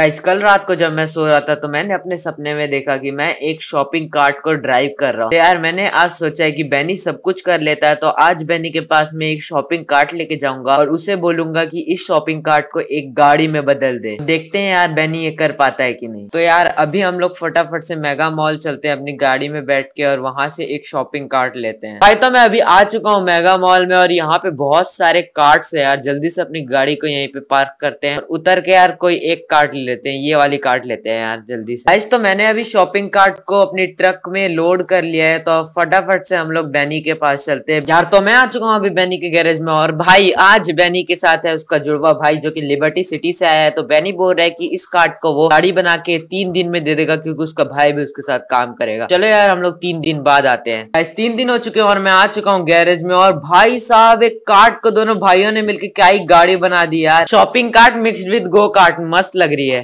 guys कल रात को जब मैं सो रहा था तो मैंने अपने सपने में देखा कि मैं एक शॉपिंग कार्ट को ड्राइव कर रहा हूँ तो यार मैंने आज सोचा है कि बेनी सब कुछ कर लेता है तो आज बेनी के पास मैं एक शॉपिंग कार्ट लेके जाऊंगा और उसे बोलूंगा कि इस शॉपिंग कार्ट को एक गाड़ी में बदल दे देखते हैं यार बैनी ये कर पाता है की नहीं तो यार अभी हम लोग फटाफट से मेगा मॉल चलते हैं अपनी गाड़ी में बैठ के और वहां से एक शॉपिंग कार्ट लेते हैं भाई तो मैं अभी आ चुका हूँ मेगा मॉल में और यहाँ पे बहुत सारे कार्ट है यार जल्दी से अपनी गाड़ी को यही पे पार्क करते हैं उतर के यार कोई एक कार्ट ले लेते हैं ये वाली कार्ट लेते हैं यार जल्दी से तो मैंने अभी शॉपिंग कार्ट को अपनी ट्रक में लोड कर लिया है तो फटाफट से हम लोग बैनी के पास चलते हैं यार तो मैं आ चुका हूँ अभी बैनी के गैरेज में और भाई आज बैनी के साथ है उसका जुड़वा भाई जो की लिबर्टी सिटी से आया है तो बैनी बोल रहा है की इस कार्ड को वो गाड़ी बना के तीन दिन में दे देगा क्यूँकी उसका भाई भी उसके साथ काम करेगा चलो यार हम लोग तीन दिन बाद आते हैं तीन दिन हो चुके हैं और मैं आ चुका हूँ गैरेज में और भाई साहब एक कार्ट को दोनों भाइयों ने मिलकर क्या ही गाड़ी बना दी यार shopping cart mix with go kart मस्त लग रही है